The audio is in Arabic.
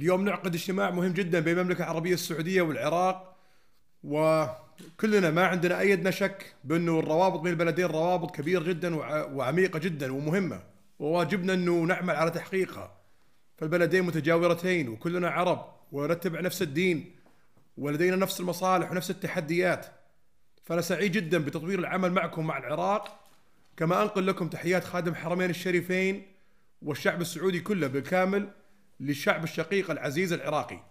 اليوم نعقد اجتماع مهم جدا بين المملكه العربيه السعوديه والعراق وكلنا ما عندنا اي شك بانه الروابط بين البلدين روابط كبيره جدا وعميقه جدا ومهمه وواجبنا انه نعمل على تحقيقها فالبلدين متجاورتين وكلنا عرب ونتبع نفس الدين ولدينا نفس المصالح ونفس التحديات فانا سعيد جدا بتطوير العمل معكم مع العراق كما انقل لكم تحيات خادم الحرمين الشريفين والشعب السعودي كله بالكامل للشعب الشقيق العزيز العراقي